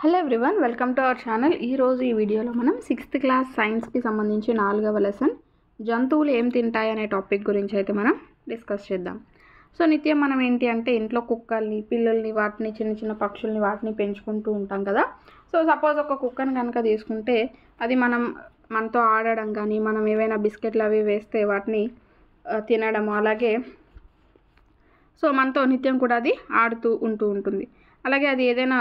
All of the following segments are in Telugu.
hello everyone welcome to our channel ఈరోజు ఈ వీడియోలో మనం సిక్స్త్ క్లాస్ సైన్స్కి సంబంధించి నాలుగవ లెసన్ జంతువులు ఏం తింటాయి అనే టాపిక్ గురించి అయితే మనం డిస్కస్ చేద్దాం సో నిత్యం మనం ఏంటి అంటే ఇంట్లో కుక్కల్ని పిల్లల్ని వాటిని చిన్న చిన్న పక్షుల్ని వాటిని పెంచుకుంటూ ఉంటాం కదా సో సపోజ్ ఒక కుక్కని కనుక తీసుకుంటే అది మనం మనతో ఆడడం కానీ మనం ఏవైనా బిస్కెట్లు అవి వేస్తే వాటిని తినడము అలాగే సో మనతో నిత్యం కూడా అది ఆడుతూ ఉంటూ ఉంటుంది అలాగే అది ఏదైనా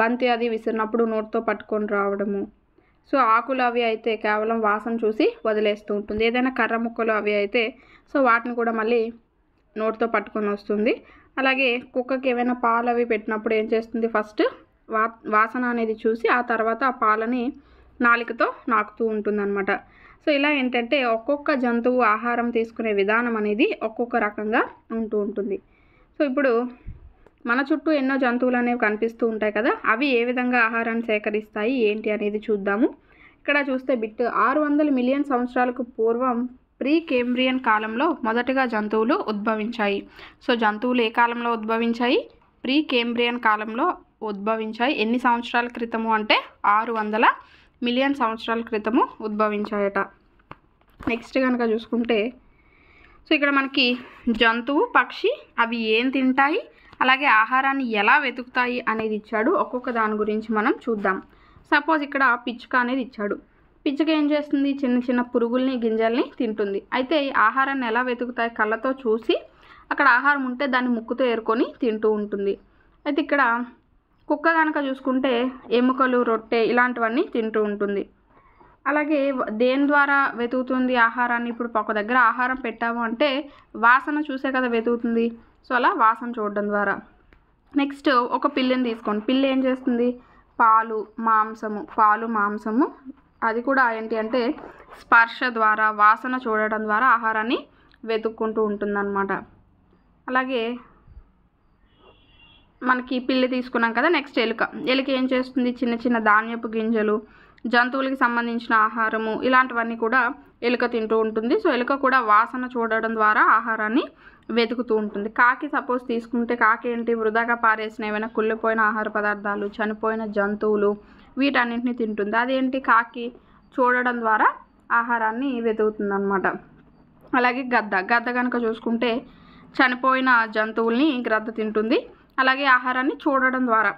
బంతి అది విసిరినప్పుడు నోటితో పట్టుకొని రావడము సో ఆకులు అవి అయితే కేవలం వాసన చూసి వదిలేస్తూ ఉంటుంది ఏదైనా కర్ర ముక్కలు అవి అయితే సో వాటిని కూడా మళ్ళీ నోటితో పట్టుకొని వస్తుంది అలాగే కుక్కకి ఏమైనా పాలు అవి పెట్టినప్పుడు ఏం చేస్తుంది ఫస్ట్ వా వాసన అనేది చూసి ఆ తర్వాత ఆ పాలని నాలికతో నాకుతూ ఉంటుంది అనమాట సో ఇలా ఏంటంటే ఒక్కొక్క జంతువు ఆహారం తీసుకునే విధానం అనేది ఒక్కొక్క రకంగా ఉంటూ ఉంటుంది సో ఇప్పుడు మన చుట్టూ ఎన్నో జంతువులు అనేవి కనిపిస్తూ ఉంటాయి కదా అవి ఏ విధంగా ఆహారాన్ని సేకరిస్తాయి ఏంటి అనేది చూద్దాము ఇక్కడ చూస్తే బిట్ ఆరు వందల మిలియన్ సంవత్సరాలకు పూర్వం ప్రీ కేంబ్రియన్ కాలంలో మొదటగా జంతువులు ఉద్భవించాయి సో జంతువులు ఏ కాలంలో ఉద్భవించాయి ప్రీ కేంబ్రియన్ కాలంలో ఉద్భవించాయి ఎన్ని సంవత్సరాల క్రితము అంటే ఆరు వందల మిలియన్ సంవత్సరాల క్రితము ఉద్భవించాయట నెక్స్ట్ కనుక చూసుకుంటే సో ఇక్కడ మనకి జంతువు పక్షి అవి ఏం తింటాయి అలాగే ఆహారాన్ని ఎలా వెతుకుతాయి అనేది ఇచ్చాడు ఒక్కొక్క దాని గురించి మనం చూద్దాం సపోజ్ ఇక్కడ పిచ్చుక అనేది ఇచ్చాడు పిచ్చుక ఏం చేస్తుంది చిన్న చిన్న పురుగుల్ని గింజల్ని తింటుంది అయితే ఆహారాన్ని ఎలా వెతుకుతాయి కళ్ళతో చూసి అక్కడ ఆహారం ఉంటే దాన్ని ముక్కుతో ఏరుకొని తింటూ ఉంటుంది అయితే ఇక్కడ కుక్క కనుక చూసుకుంటే ఎముకలు రొట్టె ఇలాంటివన్నీ తింటూ ఉంటుంది అలాగే దేని ద్వారా వెతుకుతుంది ఆహారాన్ని ఇప్పుడు ఒక దగ్గర ఆహారం పెట్టాము అంటే వాసన చూసే కదా వెతుకుతుంది సో అలా వాసన చూడడం ద్వారా నెక్స్ట్ ఒక పిల్లిని తీసుకోండి పిల్లి ఏం చేస్తుంది పాలు మాంసము పాలు మాంసము అది కూడా ఏంటి అంటే స్పర్శ ద్వారా వాసన చూడడం ద్వారా ఆహారాన్ని వెతుక్కుంటూ ఉంటుందన్నమాట అలాగే మనకి పిల్లి తీసుకున్నాం కదా నెక్స్ట్ ఎలుక ఎలుక ఏం చేస్తుంది చిన్న చిన్న ధాన్యపు గింజలు జంతువులకి సంబంధించిన ఆహారము ఇలాంటివన్నీ కూడా ఎలుక తింటూ ఉంటుంది సో ఎలుక కూడా వాసన చూడడం ద్వారా ఆహారాన్ని వెతుకుతూ ఉంటుంది కాకి సపోజ్ తీసుకుంటే కాకి ఏంటి వృధాగా పారేసిన ఏమైనా కుళ్ళిపోయిన ఆహార పదార్థాలు చనిపోయిన జంతువులు వీటన్నింటినీ తింటుంది అదేంటి కాకి చూడడం ద్వారా ఆహారాన్ని వెతుకుతుంది అనమాట అలాగే గద్ద గద్ద కనుక చూసుకుంటే చనిపోయిన జంతువుల్ని గ్రద్ద తింటుంది అలాగే ఆహారాన్ని చూడడం ద్వారా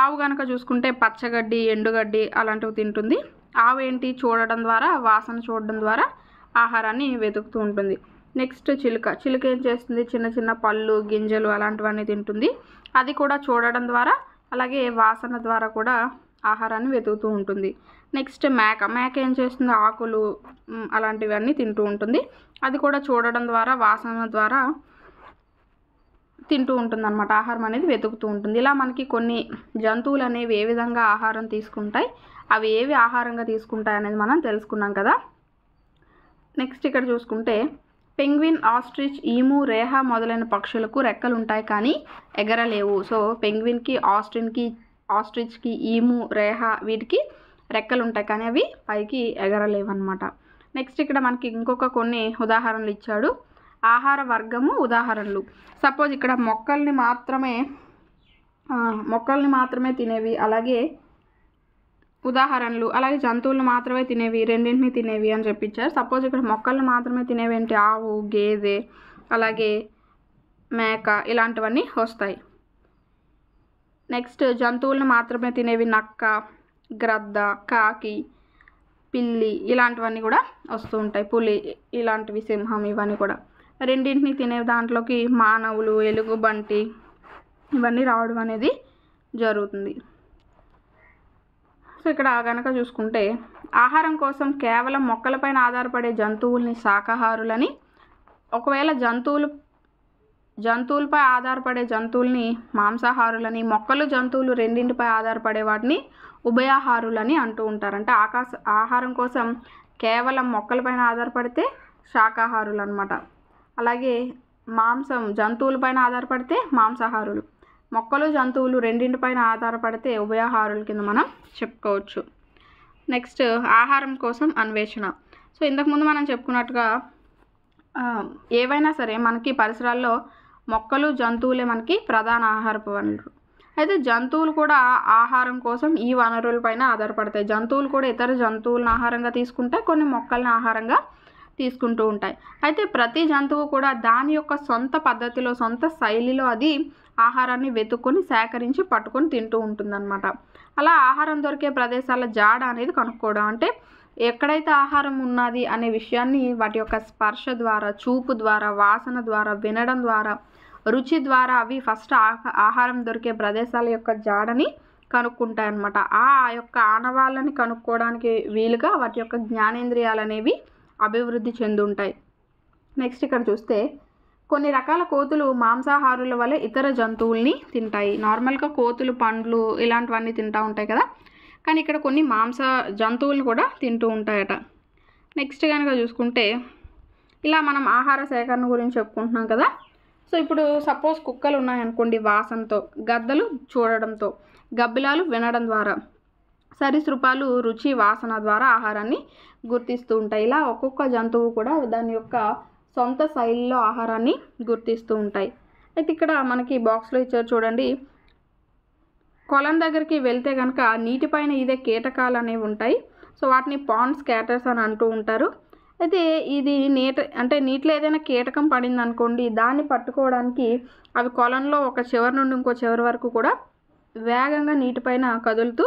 ఆవు కనుక చూసుకుంటే పచ్చగడ్డి ఎండుగడ్డి అలాంటివి తింటుంది ఆవు ఏంటి చూడడం ద్వారా వాసన చూడడం ద్వారా ఆహారాన్ని వెతుకుతూ ఉంటుంది నెక్స్ట్ చిలుక చిలుక ఏం చేస్తుంది చిన్న చిన్న పళ్ళు గింజలు అలాంటివన్నీ తింటుంది అది కూడా చూడడం ద్వారా అలాగే వాసన ద్వారా కూడా ఆహారాన్ని వెతుకుతూ ఉంటుంది నెక్స్ట్ మేక మేక ఏం చేస్తుంది ఆకులు అలాంటివన్నీ తింటూ ఉంటుంది అది కూడా చూడడం ద్వారా వాసన ద్వారా తింటూ ఉంటుంది అనమాట ఆహారం అనేది వెతుకుతూ ఉంటుంది ఇలా మనకి కొన్ని జంతువులు అనేవి ఏ విధంగా ఆహారం తీసుకుంటాయి అవి ఏవి ఆహారంగా తీసుకుంటాయి అనేది మనం తెలుసుకున్నాం కదా నెక్స్ట్ ఇక్కడ చూసుకుంటే పెంగ్విన్ ఆస్ట్రిచ్ ఈము రేహ మొదలైన పక్షులకు రెక్కలు ఉంటాయి కానీ ఎగరలేవు సో పెంగ్విన్కి ఆస్ట్రిన్కి ఆస్ట్రిచ్కి ఈము రేహ వీటికి రెక్కలు ఉంటాయి కానీ అవి పైకి ఎగరలేవు అనమాట నెక్స్ట్ ఇక్కడ మనకి ఇంకొక కొన్ని ఉదాహరణలు ఇచ్చాడు ఆహార వర్గము ఉదాహరణలు సపోజ్ ఇక్కడ మొక్కల్ని మాత్రమే మొక్కల్ని మాత్రమే తినేవి అలాగే ఉదాహరణలు అలాగే జంతువులను మాత్రమే తినేవి రెండింటిని తినేవి అని చెప్పించారు సపోజ్ ఇక్కడ మొక్కలను మాత్రమే తినేవి అంటే ఆవు గేదె అలాగే మేక ఇలాంటివన్నీ వస్తాయి నెక్స్ట్ జంతువులను మాత్రమే తినేవి నక్క గ్రద్ద కాకి పిల్లి ఇలాంటివన్నీ కూడా వస్తూ ఉంటాయి పులి ఇలాంటివి సింహం ఇవన్నీ కూడా రెండింటిని తినే దాంట్లోకి మానవులు ఎలుగుబంటి ఇవన్నీ రావడం అనేది జరుగుతుంది సో ఇక్కడ కనుక చూసుకుంటే ఆహారం కోసం కేవలం మొక్కలపైన ఆధారపడే జంతువుల్ని శాకాహారులని ఒకవేళ జంతువులు జంతువులపై ఆధారపడే జంతువుల్ని మాంసాహారులని మొక్కలు జంతువులు రెండింటిపై ఆధారపడే వాటిని ఉభయాహారులని అంటూ ఉంటారు అంటే ఆకాశ ఆహారం కోసం కేవలం మొక్కలపైన ఆధారపడితే శాకాహారులు అనమాట అలాగే మాంసం జంతువులపైన ఆధారపడితే మాంసాహారులు మొక్కలు జంతువులు రెండింటిపైన ఆధారపడితే ఉభయహారుల కింద మనం చెప్పుకోవచ్చు నెక్స్ట్ ఆహారం కోసం అన్వేషణ సో ఇంతకుముందు మనం చెప్పుకున్నట్టుగా ఏవైనా సరే మనకి పరిసరాల్లో మొక్కలు జంతువులే మనకి ప్రధాన ఆహారపు వనరులు అయితే జంతువులు కూడా ఆహారం కోసం ఈ వనరులపైన ఆధారపడతాయి జంతువులు కూడా ఇతర జంతువులను ఆహారంగా తీసుకుంటాయి కొన్ని మొక్కలను ఆహారంగా తీసుకుంటూ ఉంటాయి అయితే ప్రతి జంతువు కూడా దాని యొక్క సొంత పద్ధతిలో సొంత శైలిలో అది ఆహారాన్ని వెతుక్కొని సేకరించి పట్టుకొని తింటూ ఉంటుందన్నమాట అలా ఆహారం దొరికే ప్రదేశాల జాడ అనేది కనుక్కోవడం అంటే ఎక్కడైతే ఆహారం ఉన్నది అనే విషయాన్ని వాటి యొక్క స్పర్శ ద్వారా చూపు ద్వారా వాసన ద్వారా వినడం ద్వారా రుచి ద్వారా అవి ఫస్ట్ ఆహారం దొరికే ప్రదేశాల యొక్క జాడని కనుక్కుంటాయి అన్నమాట ఆ యొక్క ఆనవాళ్ళని కనుక్కోవడానికి వీలుగా వాటి యొక్క జ్ఞానేంద్రియాలు అనేవి అభివృద్ధి చెందుంటాయి నెక్స్ట్ ఇక్కడ చూస్తే కొన్ని రకాల కోతులు మాంసాహారుల వల్ల ఇతర జంతువుల్ని తింటాయి నార్మల్గా కోతులు పండ్లు ఇలాంటివన్నీ తింటూ ఉంటాయి కదా కానీ ఇక్కడ కొన్ని మాంస జంతువులు కూడా తింటూ ఉంటాయట నెక్స్ట్ కనుక చూసుకుంటే ఇలా మనం ఆహార సేకరణ గురించి చెప్పుకుంటున్నాం కదా సో ఇప్పుడు సపోజ్ కుక్కలు ఉన్నాయనుకోండి వాసనతో గద్దలు చూడడంతో గబ్బిలాలు వినడం ద్వారా సరీసృపాలు రుచి వాసన ద్వారా ఆహారాన్ని గుర్తిస్తూ ఉంటాయి ఇలా ఒక్కొక్క జంతువు కూడా దాని యొక్క సొంత శైలిలో ఆహారాన్ని గుర్తిస్తూ ఉంటాయి అయితే ఇక్కడ మనకి బాక్స్లో ఇచ్చారు చూడండి కొలం దగ్గరికి వెళ్తే కనుక నీటిపైన ఇదే కీటకాలు అనేవి ఉంటాయి సో వాటిని పాండ్స్ క్యాటర్స్ అని అంటూ ఉంటారు అయితే ఇది నీట అంటే నీటిలో ఏదైనా కీటకం పడింది అనుకోండి దాన్ని పట్టుకోవడానికి అవి కొలంలో ఒక చివరి నుండి ఇంకో చివరి వరకు కూడా వేగంగా నీటిపైన కదులుతూ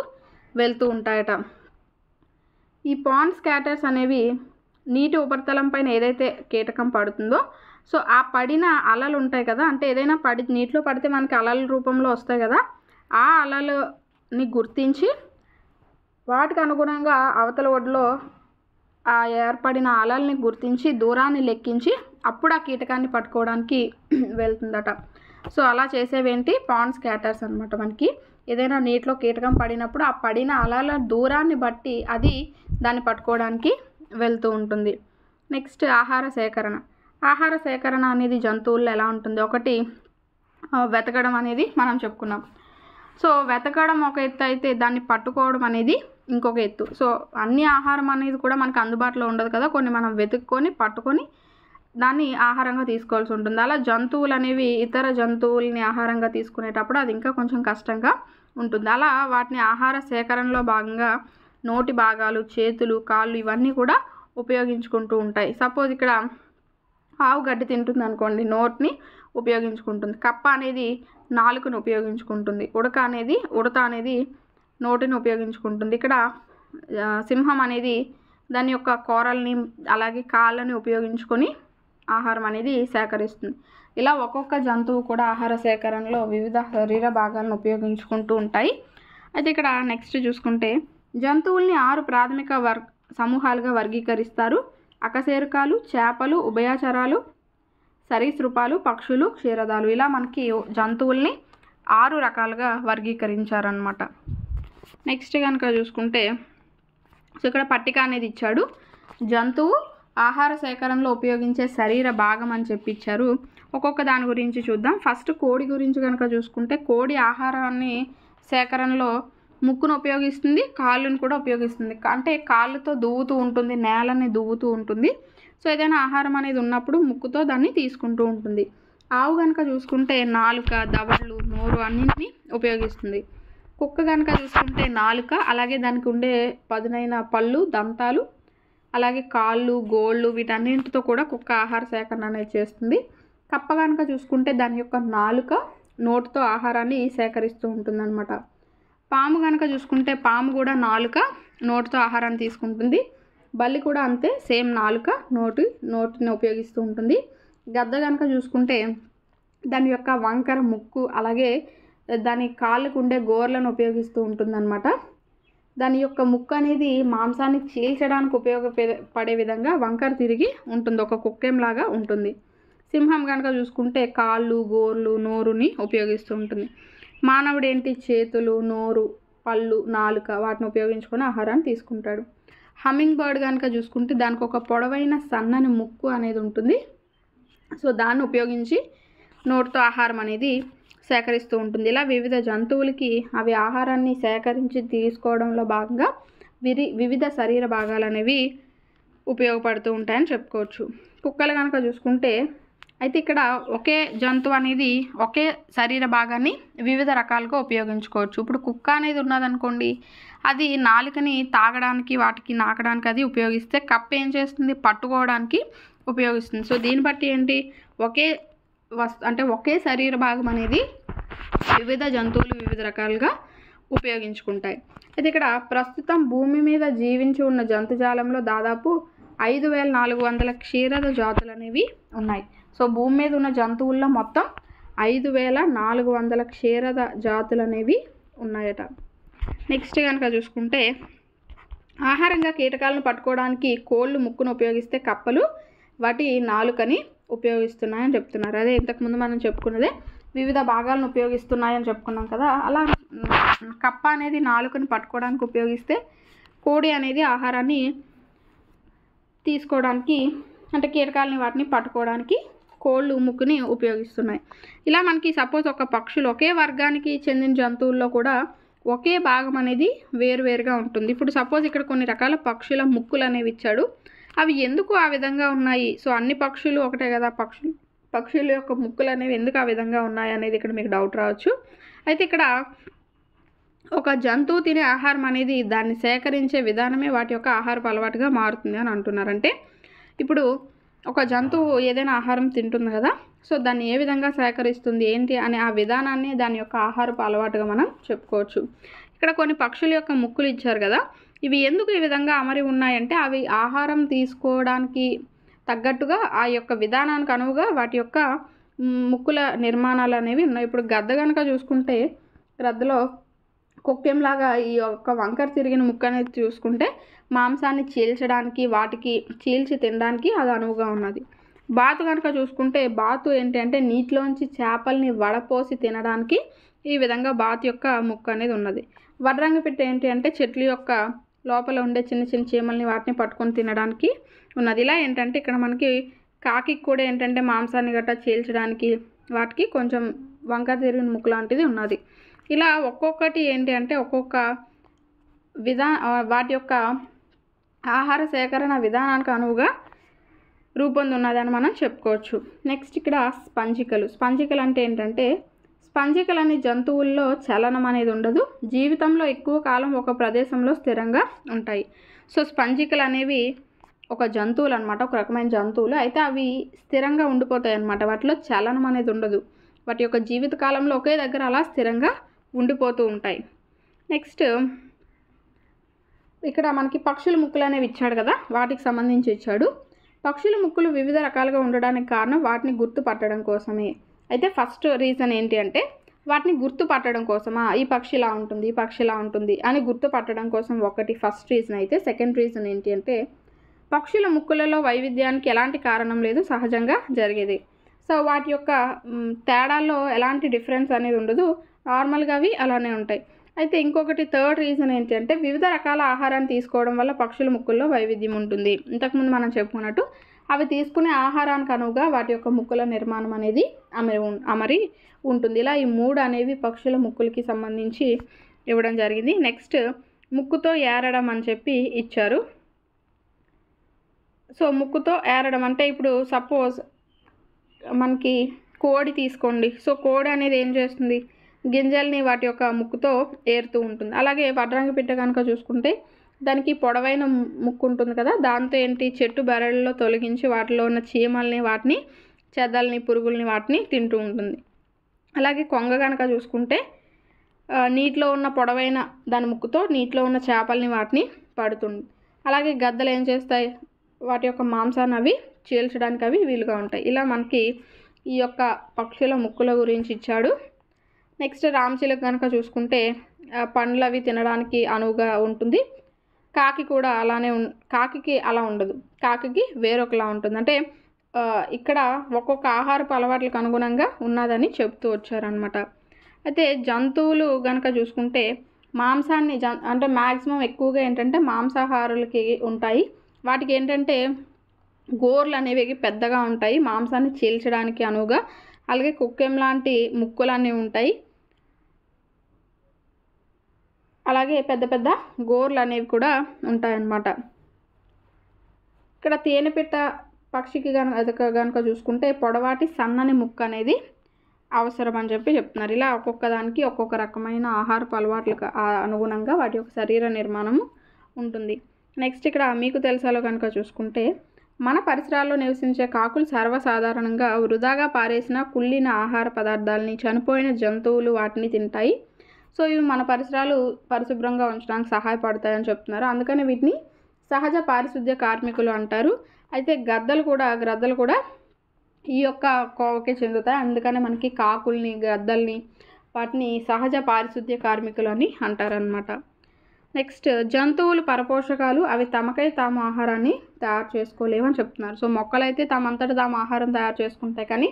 వెళ్తూ ఉంటాయట ఈ పాండ్ స్కాటర్స్ అనేవి నీటి ఉపరితలం పైన ఏదైతే కీటకం పడుతుందో సో ఆ పడిన అలలు ఉంటాయి కదా అంటే ఏదైనా పడి నీటిలో పడితే మనకి అలల రూపంలో వస్తాయి కదా ఆ అలలుని గుర్తించి వాటికి అనుగుణంగా అవతల ఒడిలో ఆ ఏర్పడిన అలల్ని గుర్తించి దూరాన్ని లెక్కించి అప్పుడు ఆ కీటకాన్ని పట్టుకోవడానికి వెళ్తుందట సో అలా చేసేవేంటి పాండ్స్ క్యాటర్స్ అనమాట మనకి ఏదైనా నీటిలో కీటకం పడినప్పుడు ఆ పడిన అలల దూరాన్ని బట్టి అది దాన్ని పట్టుకోవడానికి వెళ్తూ ఉంటుంది నెక్స్ట్ ఆహార సేకరణ ఆహార సేకరణ అనేది జంతువుల్లో ఎలా ఉంటుంది ఒకటి వెతకడం అనేది మనం చెప్పుకున్నాం సో వెతకడం ఒక ఎత్తు అయితే దాన్ని పట్టుకోవడం అనేది ఇంకొక ఎత్తు సో అన్ని ఆహారం అనేది కూడా మనకు అందుబాటులో ఉండదు కదా కొన్ని మనం వెతుక్కొని పట్టుకొని దాన్ని ఆహారంగా తీసుకోవాల్సి ఉంటుంది అలా జంతువులు అనేవి ఇతర జంతువుల్ని ఆహారంగా తీసుకునేటప్పుడు అది ఇంకా కొంచెం కష్టంగా ఉంటుంది అలా వాటిని ఆహార సేకరణలో భాగంగా నోటి భాగాలు చేతులు కాళ్ళు ఇవన్నీ కూడా ఉపయోగించుకుంటూ ఉంటాయి సపోజ్ ఇక్కడ ఆవు గడ్డి తింటుంది అనుకోండి నోట్ని ఉపయోగించుకుంటుంది కప్ప అనేది నాలుకను ఉపయోగించుకుంటుంది ఉడక అనేది ఉడత అనేది నోటిని ఉపయోగించుకుంటుంది ఇక్కడ సింహం అనేది దాని యొక్క కూరల్ని అలాగే కాళ్ళని ఉపయోగించుకొని ఆహారం అనేది సేకరిస్తుంది ఇలా ఒక్కొక్క జంతువు కూడా ఆహార సేకరణలో వివిధ శరీర భాగాలను ఉపయోగించుకుంటూ ఉంటాయి అయితే ఇక్కడ నెక్స్ట్ చూసుకుంటే జంతువుల్ని ఆరు ప్రాథమిక వర్ సమూహాలుగా వర్గీకరిస్తారు అకశేరుకాలు చేపలు ఉభయచరాలు సరీసృపాలు పక్షులు క్షీరదాలు ఇలా మనకి జంతువుల్ని ఆరు రకాలుగా వర్గీకరించారనమాట నెక్స్ట్ కనుక చూసుకుంటే సో ఇక్కడ పట్టిక అనేది ఇచ్చాడు జంతువు ఆహార సేకరణలో ఉపయోగించే శరీర భాగం అని చెప్పి ఇచ్చారు ఒక్కొక్క దాని గురించి చూద్దాం ఫస్ట్ కోడి గురించి కనుక చూసుకుంటే కోడి ఆహారాన్ని సేకరణలో ముక్కును ఉపయోగిస్తుంది కాళ్ళను కూడా ఉపయోగిస్తుంది అంటే కాళ్ళతో దువ్వుతూ ఉంటుంది నేలని దువ్వుతూ ఉంటుంది సో ఏదైనా ఆహారం అనేది ఉన్నప్పుడు ముక్కుతో దాన్ని తీసుకుంటూ ఉంటుంది ఆవు కనుక చూసుకుంటే నాలుక దవళ్ళు నోరు అన్నింటినీ ఉపయోగిస్తుంది కుక్క కనుక చూసుకుంటే నాలుక అలాగే దానికి ఉండే పదునైన పళ్ళు దంతాలు అలాగే కాళ్ళు గోళ్ళు వీటన్నింటితో కూడా కుక్క ఆహార సేకరణ అనేది చేస్తుంది కప్ప కనుక చూసుకుంటే దాని యొక్క నాలుక నోటుతో ఆహారాన్ని సేకరిస్తూ ఉంటుందన్నమాట పాము కనుక చూసుకుంటే పాము కూడా నాలుక నోటుతో ఆహారాన్ని తీసుకుంటుంది బల్లి కూడా అంతే సేమ్ నాలుక నోటు నోటిని ఉపయోగిస్తూ ఉంటుంది గద్ద కనుక చూసుకుంటే దాని యొక్క వంకర ముక్కు అలాగే దాని కాళ్ళకు ఉండే గోర్లను ఉపయోగిస్తూ ఉంటుందన్నమాట దాని యొక్క ముక్కు అనేది మాంసాన్ని చీల్చడానికి ఉపయోగపడే విధంగా వంకర తిరిగి ఉంటుంది ఒక కుక్కెంలాగా ఉంటుంది సింహం కనుక చూసుకుంటే కాళ్ళు గోర్లు నోరుని ఉపయోగిస్తూ ఉంటుంది మానవుడు ఏంటి చేతులు నోరు పళ్ళు నాలుక వాటిని ఉపయోగించుకొని ఆహారాన్ని తీసుకుంటాడు హమ్మింగ్ బర్డ్ కనుక చూసుకుంటే దానికి ఒక పొడవైన సన్నని ముక్కు అనేది ఉంటుంది సో దాన్ని ఉపయోగించి నోటితో ఆహారం అనేది సేకరిస్తూ ఉంటుంది ఇలా వివిధ జంతువులకి అవి ఆహారాన్ని సేకరించి తీసుకోవడంలో భాగంగా విరి వివిధ శరీర భాగాలు అనేవి ఉపయోగపడుతూ ఉంటాయని చెప్పుకోవచ్చు కుక్కలు కనుక చూసుకుంటే అయితే ఇక్కడ ఒకే జంతువు అనేది ఒకే శరీర భాగాన్ని వివిధ రకాలుగా ఉపయోగించుకోవచ్చు ఇప్పుడు కుక్క అనేది ఉన్నదనుకోండి అది నాలుకని తాగడానికి వాటికి నాకడానికి అది ఉపయోగిస్తే కప్పు ఏం చేస్తుంది పట్టుకోవడానికి ఉపయోగిస్తుంది సో దీన్ని బట్టి ఏంటి ఒకే వస్తు అంటే ఒకే శరీర భాగం అనేది వివిధ జంతువులు వివిధ రకాలుగా ఉపయోగించుకుంటాయి అయితే ఇక్కడ ప్రస్తుతం భూమి మీద జీవించి ఉన్న జంతుజాలంలో దాదాపు ఐదు వేల నాలుగు వందల క్షీరద జాతులు అనేవి ఉన్నాయి సో భూమి మీద ఉన్న జంతువుల్లో మొత్తం ఐదు వేల నాలుగు వందల క్షీరద జాతులు అనేవి ఉన్నాయట నెక్స్ట్ కనుక చూసుకుంటే ఆహారంగా కీటకాలను పట్టుకోవడానికి కోళ్ళు ముక్కును ఉపయోగిస్తే కప్పలు వాటి నాలుకని ఉపయోగిస్తున్నాయని చెప్తున్నారు అదే ఇంతకుముందు మనం చెప్పుకున్నదే వివిధ భాగాలను ఉపయోగిస్తున్నాయని చెప్పుకున్నాం కదా అలా కప్ప అనేది నాలుకని పట్టుకోవడానికి ఉపయోగిస్తే కోడి అనేది ఆహారాన్ని తీసుకోవడానికి అంటే కీటకాలని వాటిని పట్టుకోవడానికి కోళ్ళు ఉమ్ముకుని ఉపయోగిస్తున్నాయి ఇలా మనకి సపోజ్ ఒక పక్షులు ఒకే వర్గానికి చెందిన జంతువుల్లో కూడా ఒకే భాగం అనేది వేరువేరుగా ఉంటుంది ఇప్పుడు సపోజ్ ఇక్కడ కొన్ని రకాల పక్షుల ముక్కులు అనేవి ఇచ్చాడు అవి ఎందుకు ఆ విధంగా ఉన్నాయి సో అన్ని పక్షులు ఒకటే కదా పక్షులు పక్షుల యొక్క ముక్కులు అనేవి ఎందుకు ఆ విధంగా ఉన్నాయి అనేది ఇక్కడ మీకు డౌట్ రావచ్చు అయితే ఇక్కడ ఒక జంతువు తినే ఆహారం అనేది దాన్ని సేకరించే విధానమే వాటి యొక్క ఆహారపు అలవాటుగా మారుతుంది అని అంటున్నారంటే ఇప్పుడు ఒక జంతువు ఏదైనా ఆహారం తింటుంది కదా సో దాన్ని ఏ విధంగా సేకరిస్తుంది ఏంటి అనే ఆ విధానాన్ని దాని యొక్క ఆహారపు అలవాటుగా మనం చెప్పుకోవచ్చు ఇక్కడ కొన్ని పక్షుల యొక్క ముక్కులు ఇచ్చారు కదా ఇవి ఎందుకు ఈ విధంగా అమరి ఉన్నాయంటే అవి ఆహారం తీసుకోవడానికి తగ్గట్టుగా ఆ యొక్క విధానానికి అనువుగా వాటి యొక్క ముక్కుల నిర్మాణాలు అనేవి ఉన్నాయి ఇప్పుడు గద్ద కనుక చూసుకుంటే గద్దలో కుక్కెంలాగా ఈ యొక్క వంకర తిరిగిన ముక్క అనేది చూసుకుంటే మాంసాన్ని చీల్చడానికి వాటికి చీల్చి తినడానికి అది అనువుగా ఉన్నది బాతు కనుక చూసుకుంటే బాతు ఏంటంటే నీటిలోంచి చేపల్ని వడపోసి తినడానికి ఈ విధంగా బాతు యొక్క ముక్క అనేది ఉన్నది వడ్రంగి పెట్టి ఏంటి అంటే చెట్లు యొక్క లోపల ఉండే చిన్న చిన్న చీమల్ని వాటిని పట్టుకొని తినడానికి ఉన్నది ఇలా ఏంటంటే ఇక్కడ మనకి కాకి కూడా ఏంటంటే మాంసాన్ని గట్రా చీల్చడానికి వాటికి కొంచెం వంక తిరిగిన ముక్కు లాంటిది ఉన్నది ఇలా ఒక్కొక్కటి ఏంటి అంటే ఒక్కొక్క విధా వాటి యొక్క ఆహార సేకరణ విధానానికి అనువుగా రూపొందున్నదని మనం చెప్పుకోవచ్చు నెక్స్ట్ ఇక్కడ స్పంజికలు స్పంజికలు అంటే ఏంటంటే స్పంజికలు అనే జంతువుల్లో చలనం అనేది ఉండదు జీవితంలో ఎక్కువ కాలం ఒక ప్రదేశంలో స్థిరంగా ఉంటాయి సో స్పంజికలు అనేవి ఒక జంతువులు అనమాట ఒక రకమైన జంతువులు అయితే అవి స్థిరంగా ఉండిపోతాయి అనమాట వాటిలో చలనం అనేది ఉండదు వాటి యొక్క జీవితకాలంలో ఒకే దగ్గర అలా స్థిరంగా ఉండిపోతూ ఉంటాయి నెక్స్ట్ ఇక్కడ మనకి పక్షుల ముక్కులు అనేవి ఇచ్చాడు కదా వాటికి సంబంధించి ఇచ్చాడు పక్షుల ముక్కులు వివిధ రకాలుగా ఉండడానికి కారణం వాటిని గుర్తుపట్టడం కోసమే అయితే ఫస్ట్ రీజన్ ఏంటి అంటే వాటిని గుర్తుపట్టడం కోసమా ఈ పక్షి ఇలా ఉంటుంది ఈ పక్షి ఇలా ఉంటుంది అని గుర్తుపట్టడం కోసం ఒకటి ఫస్ట్ రీజన్ అయితే సెకండ్ రీజన్ ఏంటి అంటే పక్షుల ముక్కులలో వైవిధ్యానికి ఎలాంటి కారణం లేదు సహజంగా జరిగేది సో వాటి యొక్క తేడాల్లో ఎలాంటి డిఫరెన్స్ అనేది ఉండదు నార్మల్గా అవి అలానే ఉంటాయి అయితే ఇంకొకటి థర్డ్ రీజన్ ఏంటంటే వివిధ రకాల ఆహారాన్ని తీసుకోవడం వల్ల పక్షుల ముక్కుల్లో వైవిధ్యం ఉంటుంది ఇంతకుముందు మనం చెప్పుకున్నట్టు అవి తీసుకునే ఆహారానికి అనువుగా వాటి యొక్క ముక్కుల నిర్మాణం అనేది అమరి అమరి ఉంటుంది ఇలా ఈ మూడు అనేవి పక్షుల ముక్కులకి సంబంధించి ఇవ్వడం జరిగింది నెక్స్ట్ ముక్కుతో ఏరడం అని చెప్పి ఇచ్చారు సో ముక్కుతో ఏరడం అంటే ఇప్పుడు సపోజ్ మనకి కోడి తీసుకోండి సో కోడి అనేది ఏం చేస్తుంది గింజల్ని వాటి యొక్క ముక్కుతో ఏరుతూ ఉంటుంది అలాగే వడ్రంగి పిట్ట కనుక చూసుకుంటే దానికి పొడవైన ముక్కు ఉంటుంది కదా దాంతో ఏంటి చెట్టు బెరళ్ళలో తొలగించి వాటిలో ఉన్న చీమల్ని వాటిని చెదల్ని పురుగుల్ని వాటిని తింటూ ఉంటుంది అలాగే కొంగ కనుక చూసుకుంటే నీటిలో ఉన్న పొడవైన దాని ముక్కుతో నీటిలో ఉన్న చేపల్ని వాటిని పడుతుంది అలాగే గద్దలు ఏం చేస్తాయి వాటి యొక్క మాంసాన్ని అవి చీల్చడానికి అవి వీలుగా ఉంటాయి ఇలా మనకి ఈ యొక్క పక్షుల ముక్కుల గురించి ఇచ్చాడు నెక్స్ట్ రామచిలక కనుక చూసుకుంటే పండ్లు అవి తినడానికి అనువుగా ఉంటుంది కాకి కూడా అలానే ఉ కాకి అలా ఉండదు కాకి వేరొకలా ఉంటుంది అంటే ఇక్కడ ఒక్కొక్క ఆహారపు అలవాట్లకు అనుగుణంగా ఉన్నదని చెప్తూ వచ్చారనమాట అయితే జంతువులు కనుక చూసుకుంటే మాంసాన్ని జ అంటే మ్యాక్సిమం ఎక్కువగా ఏంటంటే మాంసాహారులకి ఉంటాయి వాటికి ఏంటంటే గోర్లు అనేవి పెద్దగా ఉంటాయి మాంసాన్ని చీల్చడానికి అనువుగా అలాగే కుక్కెం లాంటి ముక్కులు ఉంటాయి అలాగే పెద్ద పెద్ద గోర్లు అనేవి కూడా ఉంటాయన్నమాట ఇక్కడ తేనెపిట్ట పక్షికి కనుక కనుక చూసుకుంటే పొడవాటి సన్నని ముక్క అనేది అవసరం అని చెప్పి చెప్తున్నారు ఇలా ఒక్కొక్క దానికి ఒక్కొక్క రకమైన ఆహారపు అలవాట్లకు అనుగుణంగా వాటి యొక్క శరీర నిర్మాణము ఉంటుంది నెక్స్ట్ ఇక్కడ మీకు తెలుసాలో కనుక చూసుకుంటే మన పరిసరాల్లో నివసించే కాకులు సర్వసాధారణంగా వృధాగా పారేసిన కుళ్ళిన ఆహార పదార్థాలని చనిపోయిన జంతువులు వాటిని తింటాయి సో ఇవి మన పరిసరాలు పరిశుభ్రంగా ఉంచడానికి సహాయపడతాయని చెప్తున్నారు అందుకని వీటిని సహజ పారిశుద్ధ్య కార్మికులు అంటారు అయితే గద్దలు కూడా గ్రద్దలు కూడా ఈ యొక్క కోవకే చెందుతాయి అందుకనే మనకి కాకుల్ని గద్దల్ని వాటిని సహజ పారిశుద్ధ్య కార్మికులు అని అంటారనమాట నెక్స్ట్ జంతువులు పరపోషకాలు అవి తమకై తాము ఆహారాన్ని తయారు చేసుకోలేవని చెప్తున్నారు సో మొక్కలైతే తమంతట తాము ఆహారం తయారు చేసుకుంటాయి కానీ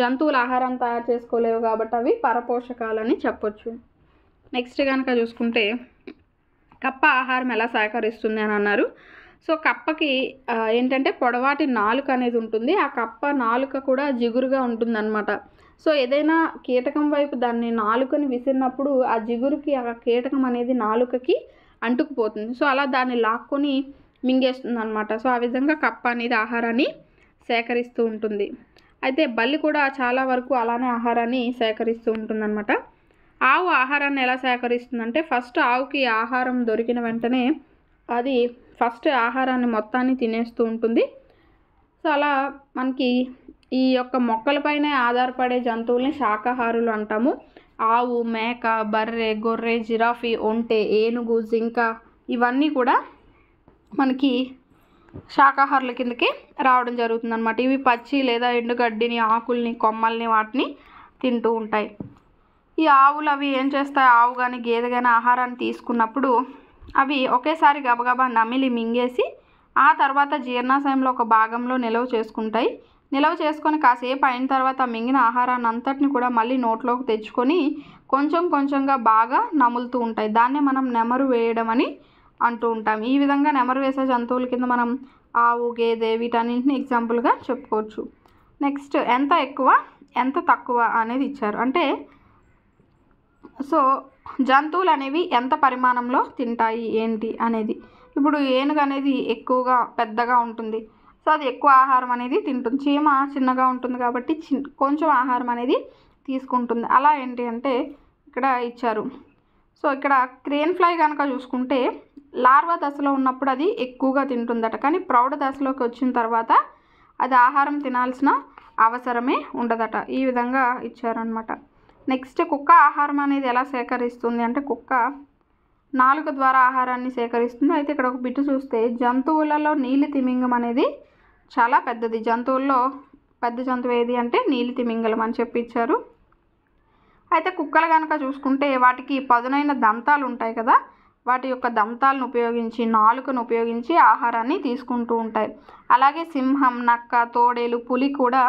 జంతువుల ఆహారం తయారు చేసుకోలేవు కాబట్టి అవి పరపోషకాలని చెప్పొచ్చు నెక్స్ట్ కనుక చూసుకుంటే కప్ప ఆహారం ఎలా సహకరిస్తుంది అని అన్నారు సో కప్పకి ఏంటంటే పొడవాటి నాలుక అనేది ఉంటుంది ఆ కప్ప నాలుక కూడా జిగురుగా ఉంటుందన్నమాట సో ఏదైనా కీటకం వైపు దాన్ని నాలుకని విసిరినప్పుడు ఆ జిగురుకి ఆ కీటకం అనేది నాలుకకి అంటుకుపోతుంది సో అలా దాన్ని లాక్కొని మింగేస్తుంది అనమాట సో ఆ విధంగా కప్ప అనేది ఆహారాన్ని సేకరిస్తూ ఉంటుంది అయితే బల్లి కూడా చాలా వరకు అలానే ఆహారాన్ని సేకరిస్తూ ఉంటుందన్నమాట ఆవు ఆహారాన్ని ఎలా సేకరిస్తుందంటే ఫస్ట్ ఆవుకి ఆహారం దొరికిన వెంటనే అది ఫస్ట్ ఆహారాన్ని మొత్తాన్ని తినేస్తూ ఉంటుంది సో అలా మనకి ఈ యొక్క మొక్కలపైనే ఆధారపడే జంతువుల్ని శాకాహారులు అంటాము ఆవు మేక బర్రె గొర్రె జిరాఫీ ఒంటె ఏనుగు జింక ఇవన్నీ కూడా మనకి శాకాహారుల కిందకి రావడం జరుగుతుందన్నమాట ఇవి పచ్చి లేదా ఎండుగడ్డిని ఆకుల్ని కొమ్మల్ని వాటిని తింటూ ఉంటాయి ఈ ఆవులు అవి ఏం చేస్తాయి ఆవు కానీ గేదె కానీ ఆహారాన్ని తీసుకున్నప్పుడు అవి ఒకేసారి గబగబా నమిలి మింగేసి ఆ తర్వాత జీర్ణాశయంలో ఒక భాగంలో నిల్వ చేసుకుంటాయి నిల్వ చేసుకొని కాసేపు అయిన తర్వాత మింగిన ఆహారాన్ని అంతటిని కూడా మళ్ళీ నోట్లోకి తెచ్చుకొని కొంచెం కొంచెంగా బాగా నములుతూ ఉంటాయి దాన్నే మనం నెమరు వేయడం అని అంటూ ఉంటాం ఈ విధంగా నెమరు వేసే జంతువుల కింద మనం ఆవు గేదె వీటన్నింటిని ఎగ్జాంపుల్గా చెప్పుకోవచ్చు నెక్స్ట్ ఎంత ఎక్కువ ఎంత తక్కువ అనేది ఇచ్చారు అంటే సో జంతువులు అనేవి ఎంత పరిమాణంలో తింటాయి ఏంటి అనేది ఇప్పుడు ఏనుగు అనేది ఎక్కువగా పెద్దగా ఉంటుంది సో అది ఎక్కువ ఆహారం అనేది తింటుంది చీమ చిన్నగా ఉంటుంది కాబట్టి చి కొంచెం ఆహారం అనేది తీసుకుంటుంది అలా ఏంటి అంటే ఇక్కడ ఇచ్చారు సో ఇక్కడ క్రేన్ ఫ్లై కనుక చూసుకుంటే లార్వా దశలో ఉన్నప్పుడు అది ఎక్కువగా తింటుందట కానీ ప్రౌఢ దశలోకి వచ్చిన తర్వాత అది ఆహారం తినాల్సిన అవసరమే ఉండదట ఈ విధంగా ఇచ్చారనమాట నెక్స్ట్ కుక్క ఆహారం అనేది ఎలా సేకరిస్తుంది అంటే కుక్క నాలుక ద్వారా ఆహారాన్ని సేకరిస్తుంది అయితే ఇక్కడ ఒక బిట్టు చూస్తే జంతువులలో నీలి తిమింగం అనేది చాలా పెద్దది జంతువుల్లో పెద్ద జంతువు ఏది అంటే నీలి తిమింగలం అని చెప్పిచ్చారు అయితే కుక్కలు కనుక చూసుకుంటే వాటికి పదునైన దంతాలు ఉంటాయి కదా వాటి యొక్క దంతాలను ఉపయోగించి నాలుకను ఉపయోగించి ఆహారాన్ని తీసుకుంటూ ఉంటాయి అలాగే సింహం నక్క తోడేలు పులి కూడా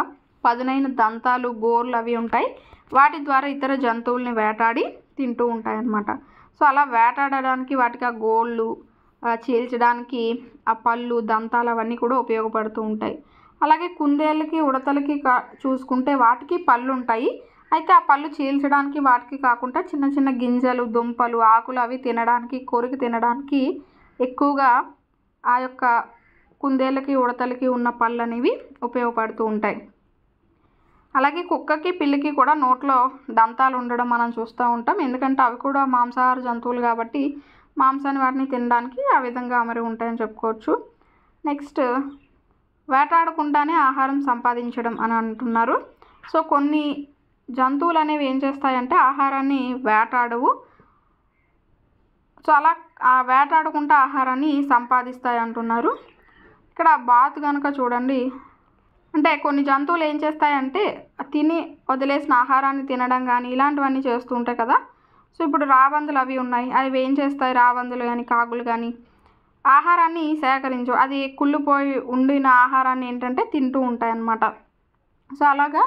పదునైన దంతాలు గోర్లు అవి ఉంటాయి వాటి ద్వారా ఇతర జంతువుల్ని వేటాడి తింటూ ఉంటాయి అన్నమాట సో అలా వేటాడడానికి వాటికి ఆ గోళ్ళు చీల్చడానికి ఆ పళ్ళు దంతాలు అవన్నీ కూడా ఉపయోగపడుతూ ఉంటాయి అలాగే కుందేళ్ళకి ఉడతలకి కా చూసుకుంటే వాటికి పళ్ళు ఉంటాయి అయితే ఆ పళ్ళు చీల్చడానికి వాటికి కాకుండా చిన్న చిన్న గింజలు దుంపలు ఆకులు అవి తినడానికి కొరికి తినడానికి ఎక్కువగా ఆ యొక్క కుందేళ్ళకి ఉడతలకి ఉన్న పళ్ళు అనేవి ఉపయోగపడుతూ ఉంటాయి అలాగే కుక్కకి పిల్లికి కూడా నోట్లో దంతాలు ఉండడం మనం చూస్తూ ఉంటాం ఎందుకంటే అవి కూడా మాంసాహార జంతువులు కాబట్టి మాంసాన్ని వాటిని తినడానికి ఆ విధంగా అమరి ఉంటాయని చెప్పుకోవచ్చు నెక్స్ట్ వేటాడకుండానే ఆహారం సంపాదించడం అని అంటున్నారు సో కొన్ని జంతువులు అనేవి ఏం చేస్తాయంటే ఆహారాన్ని వేటాడవు సో అలా ఆ వేటాడకుండా ఆహారాన్ని సంపాదిస్తాయి అంటున్నారు ఇక్కడ బాత్ కనుక చూడండి అంటే కొన్ని జంతువులు ఏం చేస్తాయంటే తిని వదిలేసిన ఆహారాన్ని తినడం కానీ ఇలాంటివన్నీ చేస్తూ ఉంటాయి కదా సో ఇప్పుడు రాబందులు అవి ఉన్నాయి అవి ఏం చేస్తాయి రాబందులు కానీ కాగులు కానీ ఆహారాన్ని సేకరించు అది కుళ్ళిపోయి ఉండిన ఆహారాన్ని ఏంటంటే తింటూ ఉంటాయి అన్నమాట సో అలాగా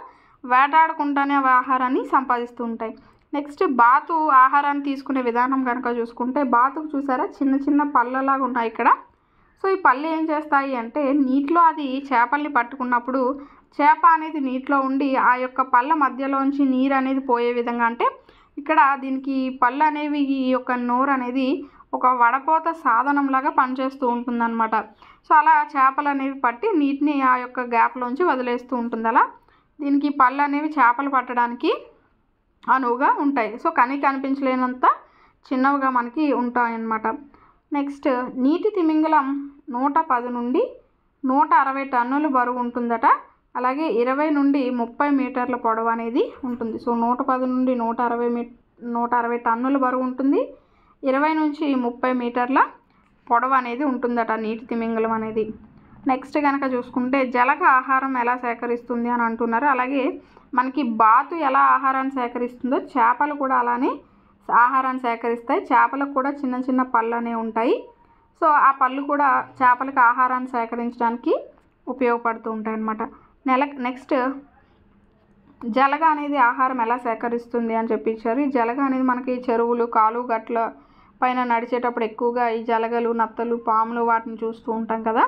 వేటాడకుండానే అవి ఆహారాన్ని సంపాదిస్తూ ఉంటాయి నెక్స్ట్ బాతు ఆహారాన్ని తీసుకునే విధానం కనుక చూసుకుంటే బాతుకు చూసారా చిన్న చిన్న పళ్ళలాగా ఉన్నాయి ఇక్కడ సో ఈ పళ్ళు ఏం చేస్తాయి అంటే నీటిలో అది చేపల్ని పట్టుకున్నప్పుడు చేప అనేది నీటిలో ఉండి ఆ యొక్క పళ్ళ మధ్యలోంచి నీరు అనేది పోయే విధంగా అంటే ఇక్కడ దీనికి పళ్ళు అనేవి ఈ యొక్క నోరు అనేది ఒక వడపోత సాధనంలాగా పనిచేస్తూ ఉంటుందన్నమాట సో అలా చేపలు అనేవి పట్టి నీటిని ఆ యొక్క గ్యాప్లోంచి వదిలేస్తూ ఉంటుంది అలా దీనికి పళ్ళు అనేవి చేపలు పట్టడానికి అనువుగా ఉంటాయి సో కనీ కనిపించలేనంత చిన్నవిగా మనకి ఉంటాయన్నమాట నెక్స్ట్ నీటి తిమింగలం నూట పది నుండి నూట అరవై టన్నులు బరువు ఉంటుందట అలాగే ఇరవై నుండి ముప్పై మీటర్ల పొడవు అనేది ఉంటుంది సో నూట పది నుండి నూట అరవై మీ నూట అరవై టన్నుల బరువు ఉంటుంది ఇరవై నుంచి ముప్పై మీటర్ల పొడవు అనేది ఉంటుందట నీటి తిమింగలం అనేది నెక్స్ట్ కనుక చూసుకుంటే జలక ఆహారం ఎలా సేకరిస్తుంది అని అంటున్నారు అలాగే మనకి బాతు ఎలా ఆహారాన్ని సేకరిస్తుందో చేపలు కూడా అలానే ఆహారాన్ని సేకరిస్తాయి చేపలకు కూడా చిన్న చిన్న పళ్ళు అనేవి ఉంటాయి సో ఆ పళ్ళు కూడా చేపలకు ఆహారాన్ని సేకరించడానికి ఉపయోగపడుతూ ఉంటాయి అన్నమాట నెల నెక్స్ట్ జలగ అనేది ఆహారం ఎలా సేకరిస్తుంది అని చెప్పించారు ఈ జలగ అనేది మనకి చెరువులు కాలు గట్ల పైన నడిచేటప్పుడు ఎక్కువగా ఈ జలగలు నత్తలు పాములు వాటిని చూస్తూ ఉంటాం కదా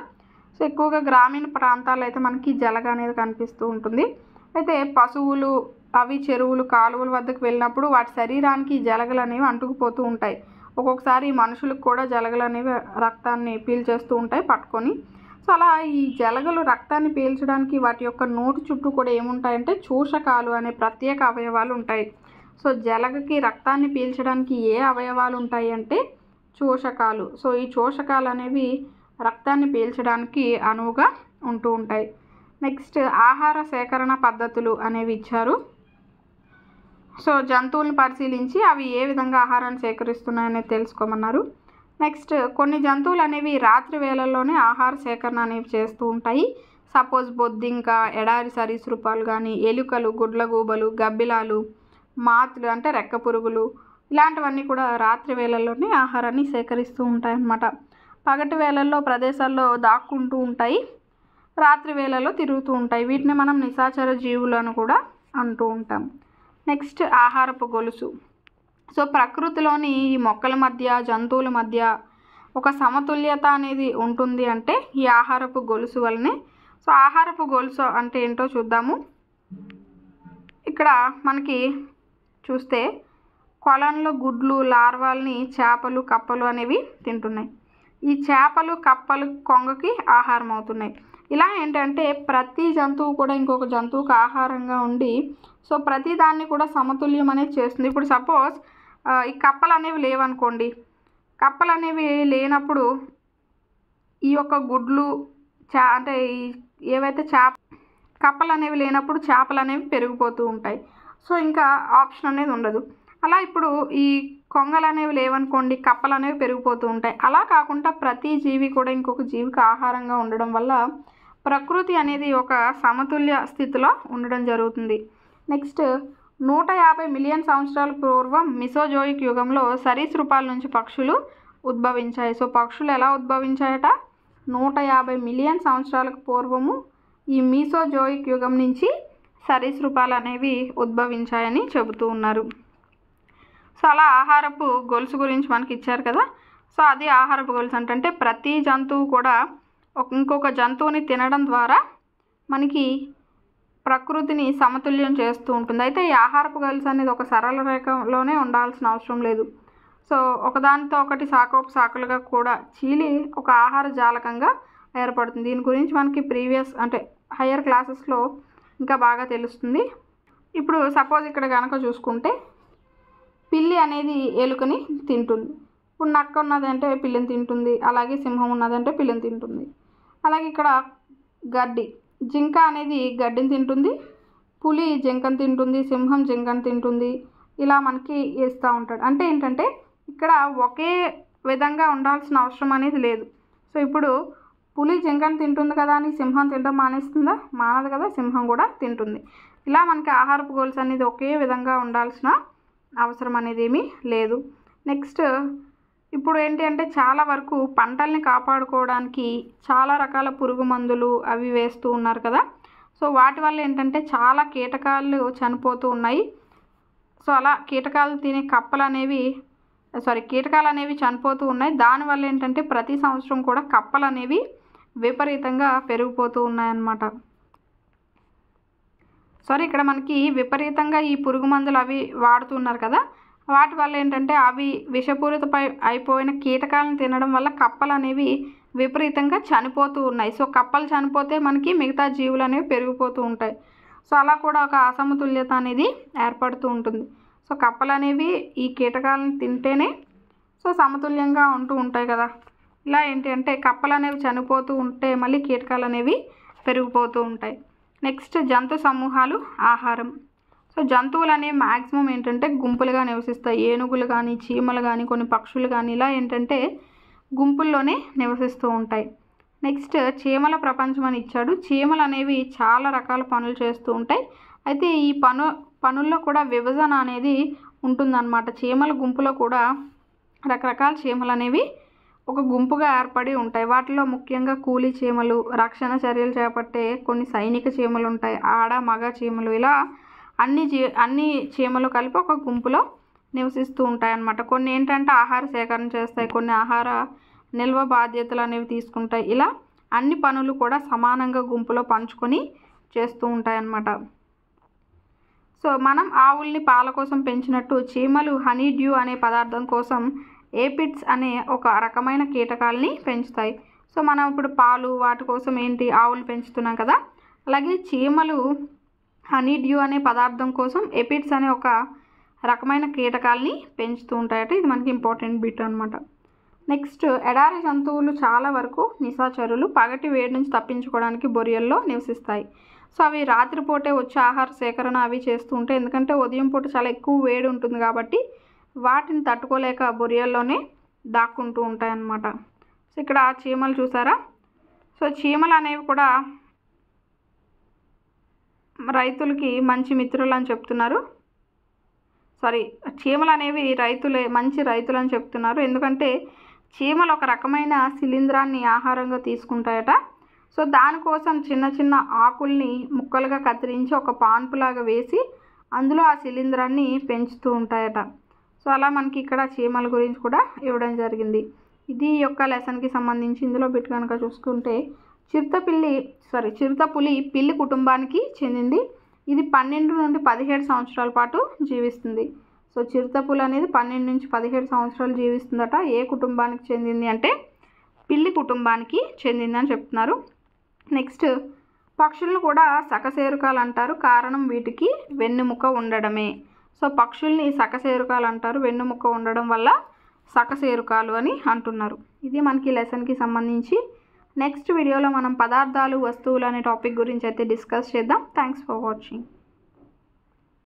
సో ఎక్కువగా గ్రామీణ ప్రాంతాల్లో అయితే మనకి జలగ అనేది కనిపిస్తూ ఉంటుంది అయితే పశువులు అవి చెరువులు కాలువల వద్దకు వెళ్ళినప్పుడు వాటి శరీరానికి జలగలు అనేవి అంటుకుపోతూ ఉంటాయి ఒక్కొక్కసారి మనుషులకు కూడా జలగలు అనేవి రక్తాన్ని పీల్చేస్తూ ఉంటాయి పట్టుకొని సో అలా ఈ జలగలు రక్తాన్ని పీల్చడానికి వాటి యొక్క నోటు చుట్టూ కూడా ఏముంటాయంటే చూషకాలు అనే ప్రత్యేక అవయవాలు ఉంటాయి సో జలగకి రక్తాన్ని పీల్చడానికి ఏ అవయవాలు ఉంటాయి అంటే చూషకాలు సో ఈ చూషకాలు అనేవి రక్తాన్ని పీల్చడానికి అనువుగా ఉంటూ ఉంటాయి నెక్స్ట్ ఆహార సేకరణ పద్ధతులు అనేవి ఇచ్చారు సో జంతువులను పరిశీలించి అవి ఏ విధంగా ఆహారాన్ని సేకరిస్తున్నాయనేది తెలుసుకోమన్నారు నెక్స్ట్ కొన్ని జంతువులు అనేవి రాత్రి వేళల్లోనే ఆహార సేకరణ అనేవి చేస్తూ ఉంటాయి సపోజ్ బొద్దింక ఎడారి సరీసృపాలు కానీ ఎలుకలు గుడ్లగూబలు గబ్బిలాలు మాతులు అంటే రెక్క పురుగులు ఇలాంటివన్నీ కూడా రాత్రి వేళల్లోనే ఆహారాన్ని సేకరిస్తూ ఉంటాయన్నమాట పగటి వేళల్లో ప్రదేశాల్లో దాక్కుంటూ ఉంటాయి రాత్రి వేళల్లో తిరుగుతూ ఉంటాయి వీటిని మనం నిశాచర జీవులను కూడా అంటూ ఉంటాం నెక్స్ట్ ఆహారపు గొలుసు సో ప్రకృతిలోని ఈ మొక్కల మధ్య జంతువుల మధ్య ఒక సమతుల్యత అనేది ఉంటుంది అంటే ఈ ఆహారపు గొలుసు వల్లనే సో ఆహారపు గొలుసు అంటే ఏంటో చూద్దాము ఇక్కడ మనకి చూస్తే కొలంలో గుడ్లు లార్వాల్ని చేపలు కప్పలు అనేవి తింటున్నాయి ఈ చేపలు కప్పలు కొంగకి ఆహారం అవుతున్నాయి ఇలా ఏంటంటే ప్రతి జంతువు కూడా ఇంకొక జంతువుకు ఆహారంగా ఉండి సో ప్రతిదాన్ని కూడా సమతుల్యం అనేది చేస్తుంది ఇప్పుడు సపోజ్ ఈ కప్పలు అనేవి లేవనుకోండి కప్పలు అనేవి లేనప్పుడు ఈ యొక్క గుడ్లు చా అంటే ఏవైతే చేప కప్పలు అనేవి లేనప్పుడు చేపలు అనేవి పెరిగిపోతూ ఉంటాయి సో ఇంకా ఆప్షన్ అనేది ఉండదు అలా ఇప్పుడు ఈ కొంగలు అనేవి లేవనుకోండి కప్పలు అనేవి పెరిగిపోతూ ఉంటాయి అలా కాకుండా ప్రతి జీవి కూడా ఇంకొక జీవికి ఆహారంగా ఉండడం వల్ల ప్రకృతి అనేది ఒక సమతుల్య స్థితిలో ఉండడం జరుగుతుంది నెక్స్ట్ నూట యాభై మిలియన్ సంవత్సరాల పూర్వం మిసోజోయిక్ యుగంలో సరీసృపాల నుంచి పక్షులు ఉద్భవించాయి సో పక్షులు ఎలా ఉద్భవించాయట నూట యాభై మిలియన్ సంవత్సరాలకు పూర్వము ఈ మీసోజోయిక్ యుగం నుంచి సరీసృపాలు అనేవి ఉద్భవించాయని చెబుతూ ఉన్నారు సో అలా ఆహారపు గొలుసు గురించి మనకి ఇచ్చారు కదా సో అది ఆహారపు గొలుసు అంటే ప్రతి జంతువు కూడా ఇంకొక జంతువుని తినడం ద్వారా మనకి ప్రకృతిని సమతుల్యం చేస్తూ ఉంటుంది అయితే ఈ ఆహారపు గలుసు అనేది ఒక సరళ రేఖలోనే ఉండాల్సిన అవసరం లేదు సో ఒకదానితో ఒకటి సాకోపు సాకులుగా కూడా చీలి ఒక ఆహార జాలకంగా ఏర్పడుతుంది దీని గురించి మనకి ప్రీవియస్ అంటే హయ్యర్ క్లాసెస్లో ఇంకా బాగా తెలుస్తుంది ఇప్పుడు సపోజ్ ఇక్కడ కనుక చూసుకుంటే పిల్లి అనేది ఎలుకని తింటుంది ఇప్పుడు నక్క ఉన్నదంటే పిల్లిని తింటుంది అలాగే సింహం ఉన్నదంటే పిల్లిని తింటుంది అలాగే ఇక్కడ గడ్డి జింక అనేది గడ్డిని తింటుంది పులి జింకను తింటుంది సింహం జింకను తింటుంది ఇలా మనకి వేస్తూ ఉంటాడు అంటే ఏంటంటే ఇక్కడ ఒకే విధంగా ఉండాల్సిన అవసరం అనేది లేదు సో ఇప్పుడు పులి జింకను తింటుంది కదా అని సింహం తినడం మానేస్తుందా మానదు కదా సింహం కూడా తింటుంది ఇలా మనకి ఆహారపు గోల్స్ అనేది ఒకే విధంగా ఉండాల్సిన అవసరం అనేది ఏమీ లేదు నెక్స్ట్ ఇప్పుడు ఏంటి అంటే చాలా వరకు పంటల్ని కాపాడుకోవడానికి చాలా రకాల పురుగు మందులు అవి వేస్తూ ఉన్నారు కదా సో వాటి వల్ల ఏంటంటే చాలా కీటకాలు చనిపోతూ ఉన్నాయి సో అలా కీటకాలు తినే కప్పలు అనేవి సారీ కీటకాలు అనేవి చనిపోతూ ఉన్నాయి దానివల్ల ఏంటంటే ప్రతి సంవత్సరం కూడా కప్పలు అనేవి విపరీతంగా పెరిగిపోతూ ఉన్నాయన్నమాట సారీ ఇక్కడ మనకి విపరీతంగా ఈ పురుగు మందులు అవి వాడుతున్నారు కదా వాటి వల్ల ఏంటంటే అవి విషపూరితపై అయిపోయిన కీటకాలను తినడం వల్ల కప్పలు అనేవి విపరీతంగా చనిపోతూ ఉన్నాయి సో కప్పలు చనిపోతే మనకి మిగతా జీవులు అనేవి పెరిగిపోతూ ఉంటాయి సో అలా కూడా ఒక అసమతుల్యత అనేది ఏర్పడుతూ ఉంటుంది సో కప్పలు అనేవి ఈ కీటకాలను తింటేనే సో సమతుల్యంగా ఉంటూ ఉంటాయి కదా ఇలా ఏంటి అంటే కప్పలు అనేవి చనిపోతూ ఉంటే మళ్ళీ కీటకాలు అనేవి పెరిగిపోతూ ఉంటాయి నెక్స్ట్ జంతు సమూహాలు ఆహారం సో జంతువులు అనేవి మ్యాక్సిమం ఏంటంటే గుంపులుగా నివసిస్తాయి ఏనుగులు కానీ చీమలు కానీ కొన్ని పక్షులు కానీ ఇలా ఏంటంటే గుంపుల్లోనే నివసిస్తూ ఉంటాయి నెక్స్ట్ చీమల ప్రపంచం అని ఇచ్చాడు చీమలు అనేవి చాలా రకాల పనులు చేస్తూ ఉంటాయి అయితే ఈ పను పనుల్లో కూడా విభజన అనేది ఉంటుందన్నమాట చీమల గుంపులో కూడా రకరకాల చీమలు అనేవి ఒక గుంపుగా ఏర్పడి ఉంటాయి వాటిలో ముఖ్యంగా కూలీ చీమలు రక్షణ చర్యలు చేపట్టే కొన్ని సైనిక చీమలు ఉంటాయి ఆడ మగ చీమలు ఇలా అన్ని జీ అన్ని చీమలు కలిపి ఒక గుంపులో నివసిస్తూ ఉంటాయన్నమాట కొన్ని ఏంటంటే ఆహార సేకరణ చేస్తాయి కొన్ని ఆహార నిల్వ బాధ్యతలు అనేవి తీసుకుంటాయి ఇలా అన్ని పనులు కూడా సమానంగా గుంపులో పంచుకొని చేస్తూ ఉంటాయన్నమాట సో మనం ఆవుల్ని పాల కోసం పెంచినట్టు చీమలు హనీ డ్యూ అనే పదార్థం కోసం ఏపిడ్స్ అనే ఒక రకమైన కీటకాలని పెంచుతాయి సో మనం ఇప్పుడు పాలు వాటి కోసం ఏంటి ఆవులు పెంచుతున్నాం కదా అలాగే చీమలు హనీ డ్యూ అనే పదార్థం కోసం ఎపిడ్స్ అనే ఒక రకమైన కీటకాల్ని పెంచుతూ ఉంటాయట ఇది మనకి ఇంపార్టెంట్ బిట్ అనమాట నెక్స్ట్ ఎడారి జంతువులు చాలా వరకు నిశాచరులు పగటి వేడి నుంచి తప్పించుకోవడానికి బొరియల్లో నివసిస్తాయి సో అవి రాత్రిపూటే వచ్చే ఆహార సేకరణ అవి చేస్తూ ఉంటాయి ఎందుకంటే ఉదయం పూట చాలా ఎక్కువ వేడి ఉంటుంది కాబట్టి వాటిని తట్టుకోలేక బొరియల్లోనే దాక్కుంటూ ఉంటాయి అన్నమాట సో ఇక్కడ చీమలు చూసారా సో చీమలు అనేవి కూడా రైతులకి మంచి మిత్రులు అని చెప్తున్నారు సారీ చీమలు అనేవి రైతులే మంచి రైతులు అని చెప్తున్నారు ఎందుకంటే చీమలు ఒక రకమైన శిలీంధ్రాన్ని ఆహారంగా తీసుకుంటాయట సో దానికోసం చిన్న చిన్న ఆకుల్ని ముక్కలుగా కత్తిరించి ఒక పాన్పులాగా వేసి అందులో ఆ శిలీంద్రాన్ని పెంచుతూ ఉంటాయట సో అలా మనకి ఇక్కడ చీమల గురించి కూడా ఇవ్వడం జరిగింది ఇది యొక్క లెసన్కి సంబంధించి ఇందులో బిట్ కనుక చూసుకుంటే చిరుతపిల్లి సారీ చిరుతపులి పిల్లి కుటుంబానికి చెందింది ఇది పన్నెండు నుండి పదిహేడు సంవత్సరాల పాటు జీవిస్తుంది సో చిరుతపులి అనేది పన్నెండు నుంచి పదిహేడు సంవత్సరాలు జీవిస్తుందట ఏ కుటుంబానికి చెందింది అంటే పిల్లి కుటుంబానికి చెందింది అని చెప్తున్నారు నెక్స్ట్ పక్షులను కూడా సకసేరుకాలు అంటారు కారణం వీటికి వెన్నుముక ఉండడమే సో పక్షుల్ని సకసేరుకాలు అంటారు వెన్నుముక ఉండడం వల్ల సకసేరుకాలు అని అంటున్నారు ఇది మనకి లెసన్కి సంబంధించి నెక్స్ట్ వీడియోలో మనం పదార్థాలు వస్తువులు అనే టాపిక్ గురించి అయితే డిస్కస్ చేద్దాం థ్యాంక్స్ ఫర్ వాచింగ్